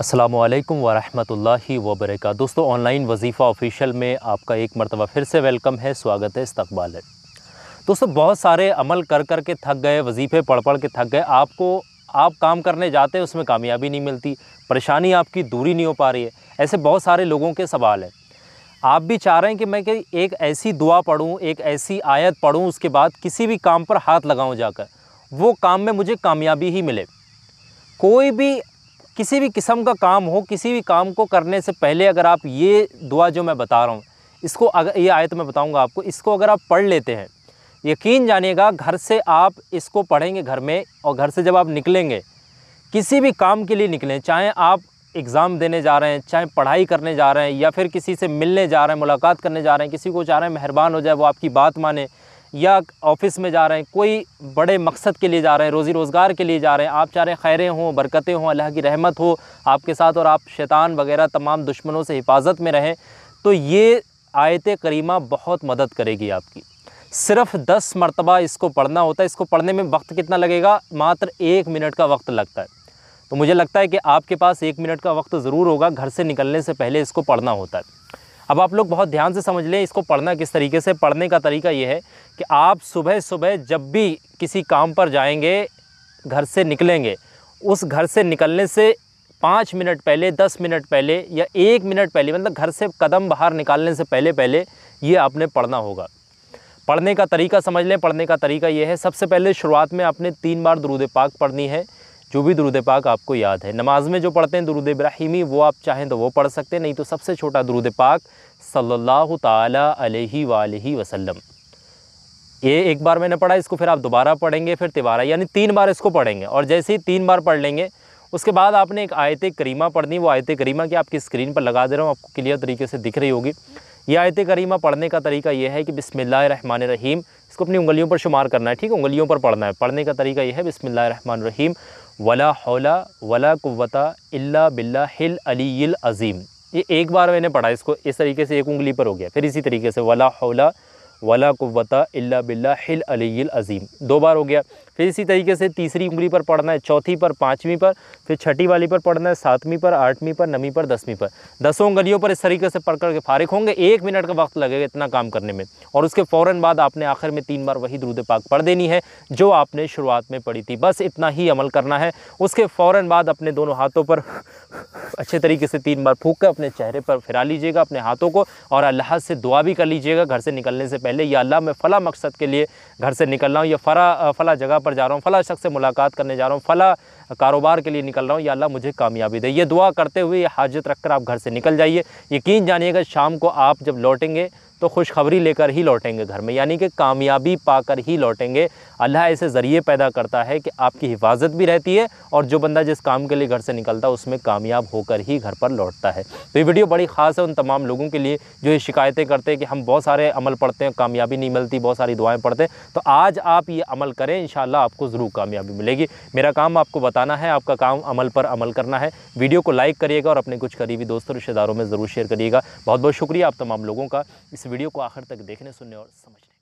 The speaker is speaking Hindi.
असलम वरहमल वबरक दोस्तों ऑनलाइन वजीफ़ा ऑफिशियल में आपका एक मरतबा फिर से वेलकम है स्वागत है इस्तबाल है दोस्तों बहुत सारे अमल कर कर के थक गए वजीफ़े पढ़ पढ़ के थक गए आपको आप काम करने जाते हैं उसमें कामयाबी नहीं मिलती परेशानी आपकी दूरी नहीं हो पा रही है ऐसे बहुत सारे लोगों के सवाल हैं आप भी चाह रहे हैं कि मैं कि एक ऐसी दुआ पढ़ूँ एक ऐसी आयत पढ़ूँ उसके बाद किसी भी काम पर हाथ लगाऊँ जाकर वो काम में मुझे कामयाबी ही मिले कोई भी किसी भी किस्म का काम हो किसी भी काम को करने से पहले अगर आप ये दुआ जो मैं बता रहा हूँ इसको अगर ये आयत मैं बताऊँगा आपको इसको अगर आप पढ़ लेते हैं यकीन जानिएगा घर से आप इसको पढ़ेंगे घर में और घर से जब आप निकलेंगे किसी भी काम के लिए निकलें चाहे आप एग्ज़ाम देने जा रहे हैं चाहे पढ़ाई करने जा रहे हैं या फिर किसी से मिलने जा रहे हैं मुलाकात करने जा रहे हैं किसी को चाह रहे हैं मेहरबान हो जाए वो आपकी बात माने या ऑफिस में जा रहे हैं कोई बड़े मकसद के लिए जा रहे हैं रोज़ी रोज़गार के लिए जा रहे हैं आप चाह रहे खैरें हों बरकतें हों अल्लाह की रहमत हो आपके साथ और आप शैतान वगैरह तमाम दुश्मनों से हिफाजत में रहें तो ये आयत करीमा बहुत मदद करेगी आपकी सिर्फ दस मरतबा इसको पढ़ना होता है इसको पढ़ने में वक्त कितना लगेगा मात्र एक मिनट का वक्त लगता है तो मुझे लगता है कि आपके पास एक मिनट का वक्त ज़रूर होगा घर से निकलने से पहले इसको पढ़ना होता है अब आप लोग बहुत ध्यान से समझ लें इसको पढ़ना किस तरीके से पढ़ने का तरीका ये है कि आप सुबह सुबह जब भी किसी काम पर जाएंगे घर से निकलेंगे उस घर से निकलने से पाँच मिनट पहले दस मिनट पहले या एक मिनट पहले मतलब घर से कदम बाहर निकालने से पहले पहले ये आपने पढ़ना होगा पढ़ने का तरीका समझ लें पढ़ने का तरीका ये है सबसे पहले शुरुआत में आपने तीन बार दरूद पाक पढ़नी है जो भी दुरुद पाक आपको याद है नमाज में जो पढ़ते हैं दुरुद इब्राहिमी वो आप चाहें तो वो पढ़ सकते हैं नहीं तो सबसे छोटा दुरुद पाक सल्लल्लाहु ताला अलैहि वसल्लम ये एक बार मैंने पढ़ा इसको फिर आप दोबारा पढ़ेंगे फिर तिबारा यानी तीन बार इसको पढ़ेंगे और जैसे ही तीन बार पढ़ लेंगे उसके बाद आपने एक आयत करीमा पढ़नी वो आयत करीमा की आपकी स्क्रीन पर लगा दे रहा हूँ आपको क्लियर तरीके से दिख रही होगी यह आयत करीमा पढ़ने का तरीका यह है कि रहीम इसको अपनी उंगलियों पर शुमार करना है ठीक है उंगलियों पर पढ़ना है पढ़ने का तरीका यह है रहीम वला हौला वला कुवता इल्ला बिल्ला हिल अली अज़ीम ये एक बार मैंने पढ़ा इसको इस तरीके से एक उंगली पर हो गया फिर इसी तरीके से वला हौला वला कुवता इल्ला बिल्ला हिल अलील अज़ीम दो बार हो गया फिर इसी तरीके से तीसरी उंगली पर पढ़ना है चौथी पर पाँचवीं पर फिर छठी वाली पर पढ़ना है सातवीं पर आठवीं पर नवीं पर दसवीं पर दसों उंगलियों पर इस तरीके से पढ़ करके फारिग होंगे एक मिनट का वक्त लगेगा इतना काम करने में और उसके फ़ौर बाद आपने आखिर में तीन बार वही दरूद पाक पढ़ देनी है जो आपने शुरुआत में पढ़ी थी बस इतना ही अमल करना है उसके फ़ौर बाद अपने दोनों हाथों पर अच्छे तरीके से तीन बार फूक कर अपने चेहरे पर फिरा लीजिएगा अपने हाथों को और अल्लाह से दुआ भी कर लीजिएगा घर से निकलने से पहले या अल्लाह मैं फ़ला मकसद के लिए घर से निकल रहा हूँ या फ़ला फ़ला जगह पर जा रहा हूँ फ़ला शख्स से मुलाकात करने जा रहा हूँ फ़ला कारोबार के लिए निकल रहा हूँ या अल्लाह मुझे कामयाबी दे ये दुआ करते हुए ये हाजत रखकर आप घर से निकल जाइए यकीन जानिएगा शाम को आप जब लौटेंगे तो खुशखबरी लेकर ही लौटेंगे घर में यानी कि कामयाबी पाकर ही लौटेंगे अल्लाह ऐसे ज़रिए पैदा करता है कि आपकी हिफाजत भी रहती है और जो बंदा जिस काम के लिए घर से निकलता है उसमें कामयाब होकर ही घर पर लौटता है तो ये वीडियो बड़ी ख़ास है उन तमाम लोगों के लिए जो ये शिकायतें करते हैं कि हम बहुत सारे अमल पढ़ते हैं कामयाबी नहीं मिलती बहुत सारी दुआएँ पढ़ते हैं तो आज आप ये अमल करें इन आपको ज़रूर कामयाबी मिलेगी मेरा काम आपको बताना है आपका काम अमल पर अमल करना है वीडियो को लाइक करिएगा और अपने कुछ करीबी दोस्तों रिश्तेदारों में ज़रूर शेयर करिएगा बहुत बहुत शुक्रिया आप तमाम लोगों का इस वीडियो को आखिर तक देखने सुनने और समझने